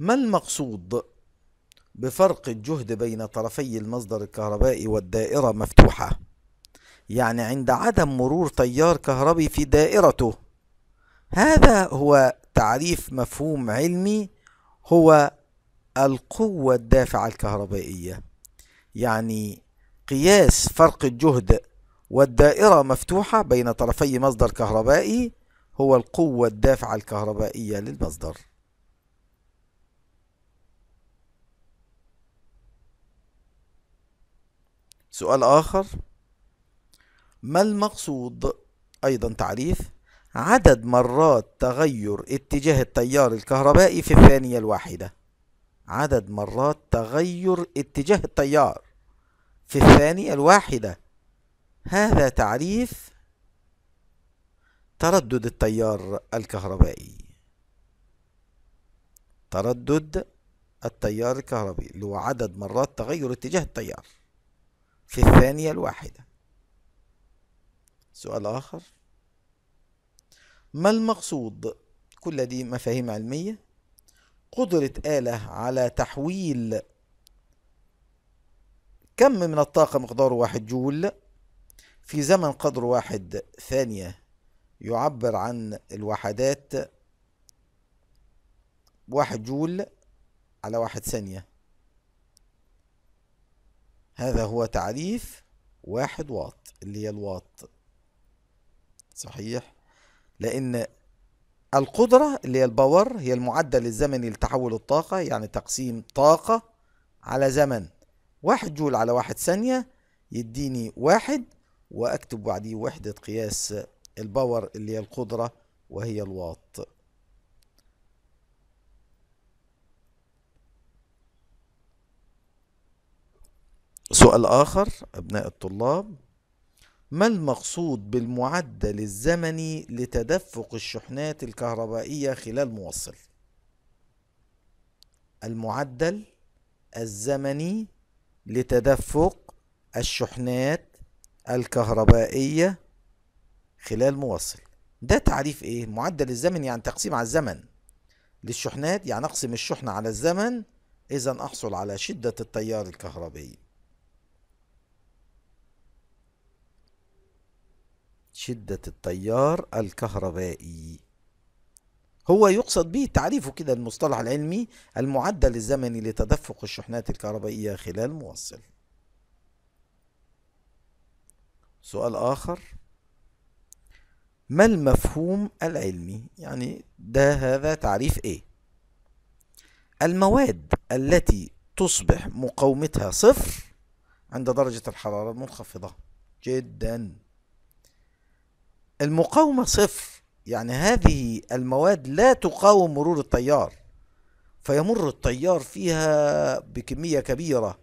ما المقصود بفرق الجهد بين طرفي المصدر الكهربائي والدائرة مفتوحة يعني عند عدم مرور تيار كهربي في دائرته هذا هو تعريف مفهوم علمي هو القوة الدافعة الكهربائية يعني قياس فرق الجهد والدائرة مفتوحة بين طرفي مصدر كهربائي هو القوة الدافعة الكهربائية للمصدر سؤال آخر ما المقصود أيضا تعريف عدد مرات تغير اتجاه التيار الكهربائي في الثانية الواحدة عدد مرات تغير اتجاه التيار في الثانية الواحدة هذا تعريف تردد التيار الكهربائي تردد التيار الكهربائي اللي هو عدد مرات تغير اتجاه التيار في الثانية الواحدة سؤال آخر ما المقصود كل دي مفاهيم علمية قدرة آلة على تحويل كم من الطاقة مقداره واحد جول في زمن قدر واحد ثانية يعبر عن الوحدات واحد جول على واحد ثانية هذا هو تعريف واحد واط اللي هي الواط صحيح لأن القدرة اللي هي الباور هي المعدل الزمني لتحول الطاقة يعني تقسيم طاقة على زمن واحد جول على واحد ثانية يديني واحد وأكتب بعديه وحدة قياس الباور اللي هي القدرة وهي الواط سؤال آخر أبناء الطلاب ما المقصود بالمعدل الزمني لتدفق الشحنات الكهربائية خلال موصل؟ المعدل الزمني لتدفق الشحنات الكهربائية خلال موصل ده تعريف ايه؟ معدل الزمني يعني تقسيم على الزمن للشحنات يعني اقسم الشحنة على الزمن اذا احصل على شدة التيار الكهربائي شدة التيار الكهربائي هو يقصد به تعريفه كده المصطلح العلمي المعدل الزمني لتدفق الشحنات الكهربائية خلال موصل سؤال آخر ما المفهوم العلمي يعني ده هذا تعريف ايه المواد التي تصبح مقاومتها صفر عند درجة الحرارة المنخفضة جدا المقاومة صفر يعني هذه المواد لا تقاوم مرور التيار فيمر التيار فيها بكمية كبيرة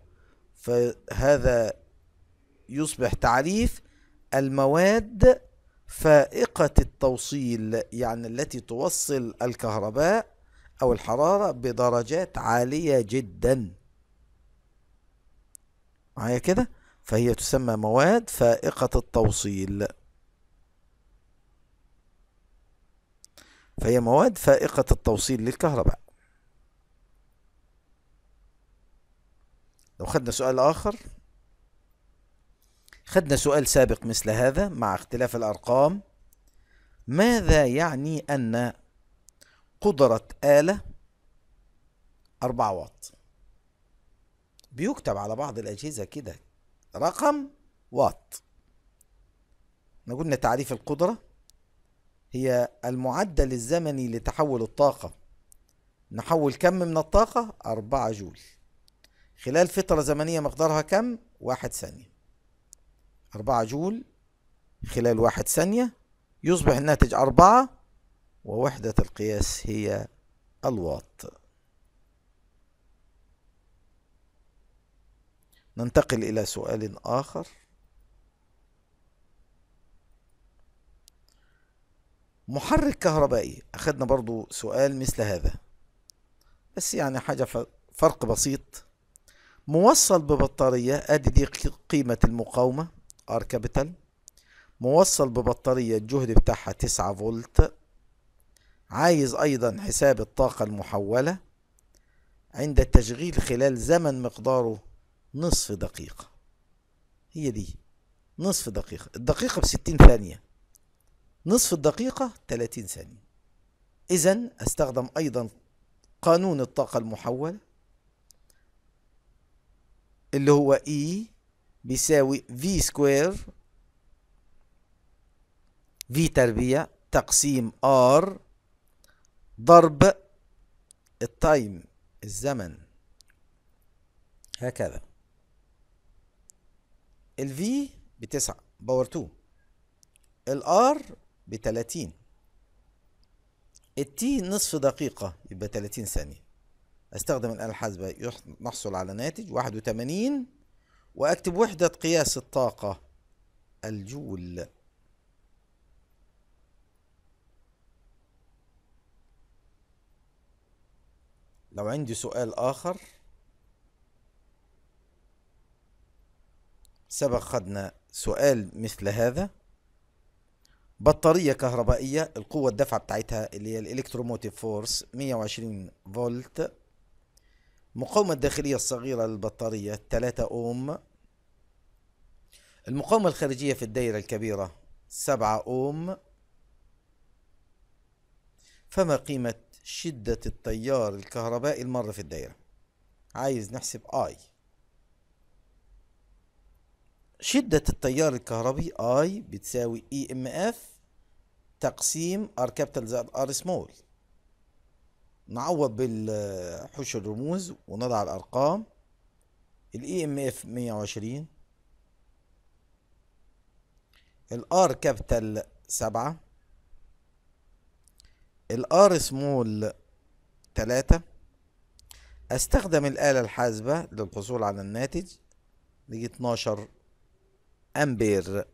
فهذا يصبح تعريف المواد فائقة التوصيل يعني التي توصل الكهرباء أو الحرارة بدرجات عالية جدا معايا كده فهي تسمى مواد فائقة التوصيل فهي مواد فائقة التوصيل للكهرباء لو خدنا سؤال آخر خدنا سؤال سابق مثل هذا مع اختلاف الأرقام ماذا يعني أن قدرة آلة 4 واط بيكتب على بعض الأجهزة كده رقم واط احنا قلنا تعريف القدرة هي المعدل الزمني لتحول الطاقة نحول كم من الطاقة؟ أربعة جول خلال فترة زمنية مقدارها كم؟ واحد ثانية أربعة جول خلال واحد ثانية يصبح الناتج أربعة ووحدة القياس هي الواط ننتقل إلى سؤال آخر محرك كهربائي أخدنا برضو سؤال مثل هذا بس يعني حاجة فرق بسيط موصل ببطارية أدي دي قيمة المقاومة R capital موصل ببطارية الجهد بتاعها تسعة فولت عايز أيضا حساب الطاقة المحولة عند التشغيل خلال زمن مقداره نصف دقيقة هي دي نصف دقيقة الدقيقة بستين ثانية نصف الدقيقة 30 ثانية إذا أستخدم أيضا قانون الطاقة المحولة اللي هو E بيساوي V سكوير V تربيع تقسيم R ضرب التايم الزمن هكذا ال V بتسعة باور 2 الار بتلاتين التي نصف دقيقة يبقى تلاتين ثانية استخدم الآلة الحاسبة نحصل على ناتج واحد وتمانين وأكتب وحدة قياس الطاقة الجول لو عندي سؤال آخر سبق خدنا سؤال مثل هذا بطاريه كهربائيه القوه الدفع بتاعتها اللي هي الالكتروموتيف فورس 120 فولت المقاومه الداخليه الصغيره للبطاريه 3 اوم المقاومه الخارجيه في الدايره الكبيره 7 اوم فما قيمه شده التيار الكهربائي المر في الدايره عايز نحسب اي شدة التيار الكهربي I بتساوي اي ام اف تقسيم ار كابيتال زائد ار سمول نعوض بالحوش الرموز ونضع الارقام ال اي ام اف 120 الار كابيتال سبعة R سمول تلاتة استخدم الآلة الحاسبة للحصول على الناتج دي 12 أمبير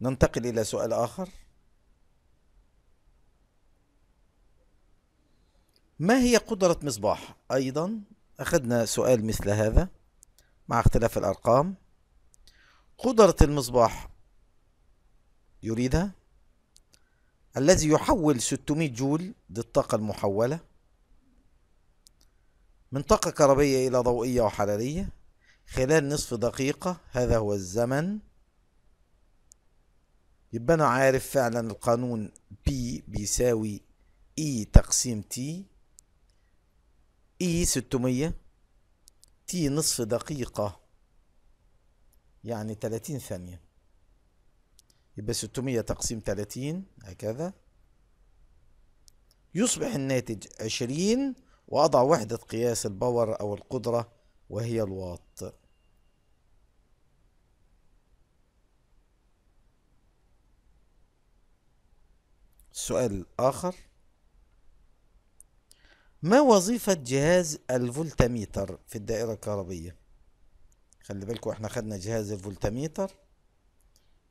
ننتقل إلى سؤال آخر ما هي قدرة مصباح؟ أيضا أخذنا سؤال مثل هذا مع اختلاف الأرقام قدرة المصباح يريدها الذي يحول 600 جول للطاقة المحولة من طاقة كهربية إلى ضوئية وحرارية خلال نصف دقيقة هذا هو الزمن يبقى أنا عارف فعلا القانون P بيساوي E تقسيم T E 600 T نصف دقيقة يعني 30 ثانية يبقى 600 تقسيم 30 هكذا يصبح الناتج 20 وأضع وحدة قياس الباور أو القدرة وهي الواط سؤال آخر ما وظيفة جهاز الفولتميتر في الدائرة الكهربية؟ خلي بالكوا احنا خدنا جهاز الفولتميتر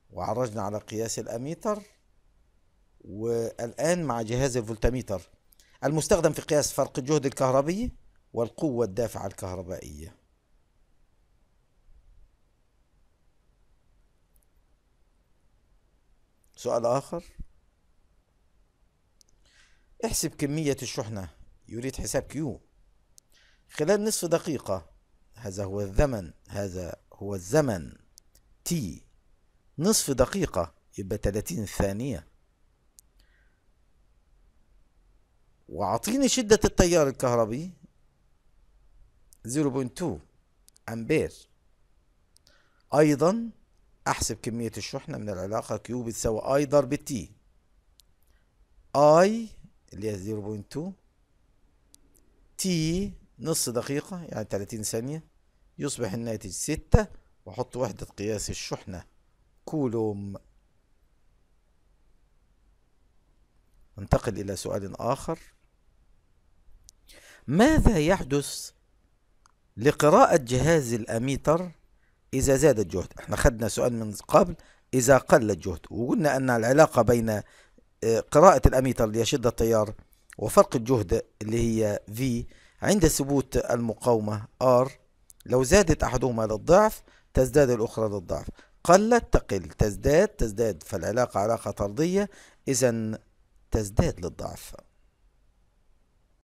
وعرجنا على قياس الأميتر والآن مع جهاز الفولتميتر المستخدم في قياس فرق الجهد الكهربي والقوة الدافعة الكهربائية سؤال آخر احسب كمية الشحنة يريد حساب كيو خلال نصف دقيقة هذا هو الزمن هذا هو الزمن تي نصف دقيقة يبقى 30 ثانية واعطيني شدة التيار الكهربي 0.2 امبير ايضا احسب كمية الشحنة من العلاقة كيو بتساوي اي ضرب تي اي اللي هي 0.2 تي نص دقيقة يعني 30 ثانية يصبح الناتج ستة وأحط وحدة قياس الشحنة كولوم ننتقل إلى سؤال آخر ماذا يحدث لقراءة جهاز الأميتر إذا زاد الجهد احنا خدنا سؤال من قبل إذا قل الجهد وقلنا أن العلاقة بين آه، قراءة الأميتر ليشد التيار وفرق الجهد اللي هي V عند ثبوت المقاومة R لو زادت أحدهما للضعف تزداد الأخرى للضعف قلت تقل تزداد تزداد فالعلاقة علاقة طردية إذا تزداد للضعف